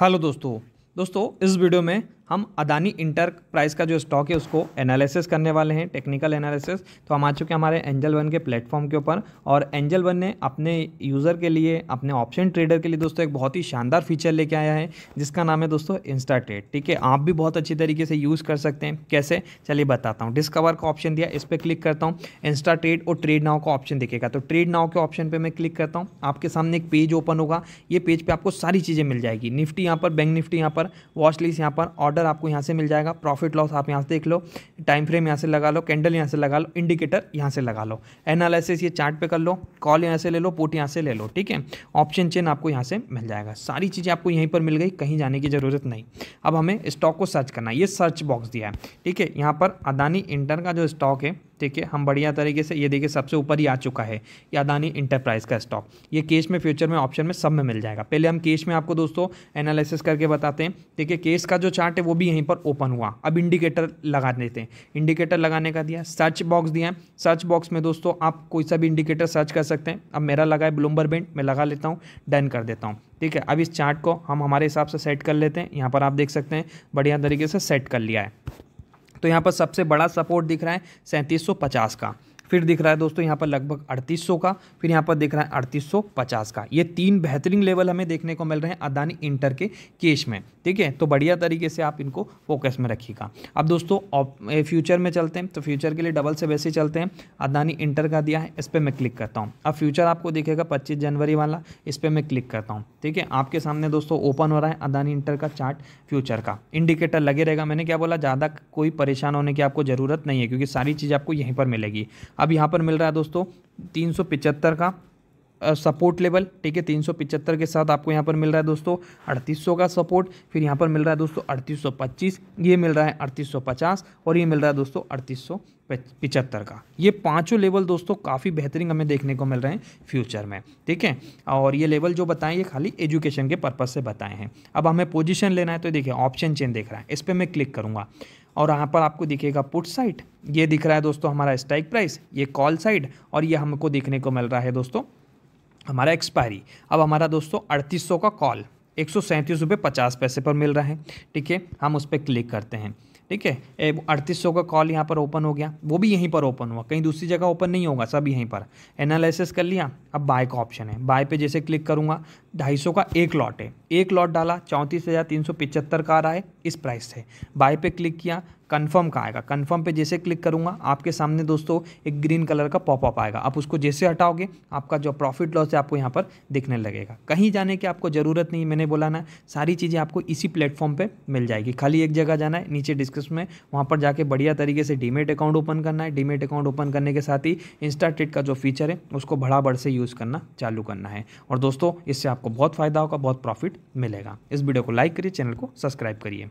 hello दोस्तों दोस्तों इस वीडियो में हम अदानी इंटरप्राइज का जो स्टॉक है उसको एनालिसिस करने वाले हैं टेक्निकल एनालिसिस तो हम आ चुके हैं हमारे एंजल वन के प्लेटफॉर्म के ऊपर और एंजल वन ने अपने यूज़र के लिए अपने ऑप्शन ट्रेडर के लिए दोस्तों एक बहुत ही शानदार फीचर लेके आया है जिसका नाम है दोस्तों इंस्टा ट्रेड ठीक है आप भी बहुत अच्छी तरीके से यूज़ कर सकते हैं कैसे चलिए बताता हूँ डिस्कवर का ऑप्शन दिया इस पर क्लिक करता हूँ इंस्टा ट्रेड और ट्रेड नाव का ऑप्शन दिखेगा तो ट्रेड नाव के ऑप्शन पर मैं क्लिक करता हूँ आपके सामने एक पेज ओपन होगा ये पेज पर आपको सारी चीज़ें मिल जाएगी निफ्टी यहाँ पर बैंक निफ्टी यहाँ पर वॉचलिस्ट लिस्ट यहाँ पर ऑर्डर ऑर्डर आपको यहाँ से मिल जाएगा प्रॉफिट लॉस आप यहाँ से देख लो टाइम फ्रेम यहाँ से लगा लो कैंडल यहाँ से लगा लो इंडिकेटर यहाँ से लगा लो एनालिसिस ये चार्ट पे कर लो कॉल यहाँ से ले लो पोट यहाँ से ले लो ठीक है ऑप्शन चेन आपको यहाँ से मिल जाएगा सारी चीज़ें आपको यहीं पर मिल गई कहीं जाने की ज़रूरत नहीं अब हमें स्टॉक को सर्च करना ये सर्च बॉक्स दिया है ठीक है यहाँ पर अदानी इंटर का जो स्टॉक है ठीक है हम बढ़िया तरीके से ये देखिए सबसे ऊपर ही आ चुका है यादानी इंटरप्राइज का स्टॉक ये केश में फ्यूचर में ऑप्शन में सब में मिल जाएगा पहले हम केश में आपको दोस्तों एनालिसिस करके बताते हैं ठीक है केश का जो चार्ट है वो भी यहीं पर ओपन हुआ अब इंडिकेटर लगा देते हैं इंडिकेटर लगाने का दिया सर्च बॉक्स दिया सर्च बॉक्स में दोस्तों आप कोई सा भी इंडिकेटर सर्च कर सकते हैं अब मेरा लगा है ब्लूमबर बैंड मैं लगा लेता हूँ डन कर देता हूँ ठीक है अब इस चार्ट को हम हमारे हिसाब से सेट कर लेते हैं यहाँ पर आप देख सकते हैं बढ़िया तरीके से सेट कर लिया है तो यहाँ पर सबसे बड़ा सपोर्ट दिख रहा है सैंतीस का फिर दिख रहा है दोस्तों यहाँ पर लगभग अड़तीस का फिर यहाँ पर दिख रहा है अड़तीस का ये तीन बेहतरीन लेवल हमें देखने को मिल रहे हैं अदानी इंटर के केश में ठीक है तो बढ़िया तरीके से आप इनको फोकस में रखिएगा अब दोस्तों फ्यूचर में चलते हैं तो फ्यूचर के लिए डबल से वैसे चलते हैं अदानी इंटर का दिया है इस पर मैं क्लिक करता हूँ अब फ्यूचर आपको देखेगा पच्चीस जनवरी वाला इस पर मैं क्लिक करता हूँ ठीक है आपके सामने दोस्तों ओपन हो रहा है अदानी इंटर का चार्ट फ्यूचर का इंडिकेटर लगे रहेगा मैंने क्या बोला ज़्यादा कोई परेशान होने की आपको ज़रूरत नहीं है क्योंकि सारी चीज़ आपको यहीं पर मिलेगी अब यहाँ पर मिल रहा है दोस्तों तीन का सपोर्ट लेवल ठीक है तीन सौ पिचहत्तर के साथ आपको यहाँ पर मिल रहा है दोस्तों अड़तीस का सपोर्ट फिर यहाँ पर मिल रहा है दोस्तों अड़तीस ये मिल रहा है अड़तीस और ये मिल रहा है दोस्तों अड़तीस पिचहत्तर का ये पांचों लेवल दोस्तों काफ़ी बेहतरीन हमें देखने को मिल रहे हैं फ्यूचर में ठीक है और ये लेवल जो बताएं ये खाली एजुकेशन के पर्पज़ से बताए हैं अब हमें पोजिशन लेना है तो देखिए ऑप्शन चेन देख रहा है इस पर मैं क्लिक करूँगा और यहाँ पर आपको दिखेगा पुट साइट ये दिख रहा है दोस्तों हमारा स्ट्राइक प्राइस ये कॉल साइड और ये हमको देखने को मिल रहा है दोस्तों हमारा एक्सपायरी अब हमारा दोस्तों अड़तीस का कॉल एक सौ पचास पैसे पर मिल रहा है ठीक है हम उस पर क्लिक करते हैं ठीक है अड़तीस सौ का कॉल यहाँ पर ओपन हो गया वो भी यहीं पर ओपन हुआ कहीं दूसरी जगह ओपन नहीं होगा सब यहीं पर एनालिसिस कर लिया अब बाय का ऑप्शन है बाय पे जैसे क्लिक करूँगा ढाई सौ का एक लॉट है एक लॉट डाला चौंतीस हज़ार तीन सौ पिचहत्तर का आ रहा है इस प्राइस से बाय पे क्लिक किया कन्फर्म का आएगा कन्फर्म पे जैसे क्लिक करूँगा आपके सामने दोस्तों एक ग्रीन कलर का पॉपअप आएगा आप उसको जैसे हटाओगे आपका जो प्रॉफिट लॉस है आपको यहाँ पर दिखने लगेगा कहीं जाने की आपको ज़रूरत नहीं मैंने बोला ना सारी चीज़ें आपको इसी प्लेटफॉर्म पर मिल जाएगी खाली एक जगह जाना है नीचे डिस्क्रिप्शन में वहाँ पर जाके बढ़िया तरीके से डीमेट अकाउंट ओपन करना है डीमेट अकाउंट ओपन करने के साथ ही इंस्टाट्रेट का जो फीचर है उसको बड़ा बड़ से यूज़ करना चालू करना है और दोस्तों इससे आप आपको बहुत फ़ायदा होगा बहुत प्रॉफिट मिलेगा इस वीडियो को लाइक करिए चैनल को सब्सक्राइब करिए